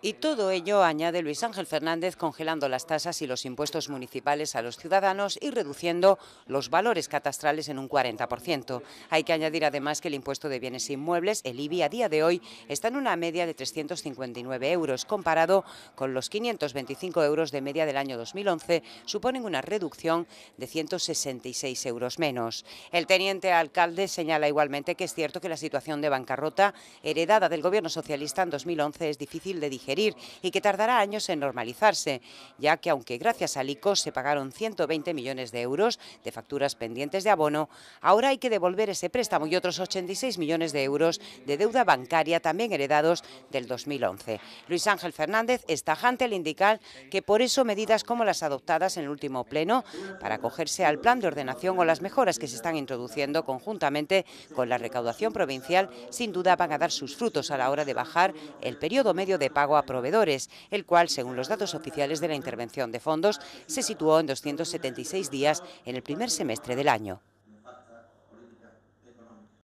Y todo ello, añade Luis Ángel Fernández, congelando las tasas y los impuestos municipales a los ciudadanos y reduciendo los valores catastrales en un 40%. Hay que añadir además que el impuesto de bienes inmuebles, el IBI, a día de hoy está en una media de 359 euros, comparado con los 525 euros de media del año 2011, suponen una reducción de 166 euros menos. El teniente alcalde señala igualmente que es cierto que la situación de bancarrota heredada del gobierno socialista en 2011 es difícil de digerir y que tardará años en normalizarse, ya que aunque gracias al ICO se pagaron 120 millones de euros de facturas pendientes de abono, ahora hay que devolver ese préstamo y otros 86 millones de euros de deuda bancaria también heredados del 2011. Luis Ángel Fernández es tajante al indicar que por eso medidas como las adoptadas en el último pleno para acogerse al plan de ordenación o las mejoras que se están introduciendo conjuntamente con la recaudación provincial sin duda van a dar sus frutos a la hora de bajar el periodo medio de pago a proveedores, el cual, según los datos oficiales de la intervención de fondos, se situó en 276 días en el primer semestre del año.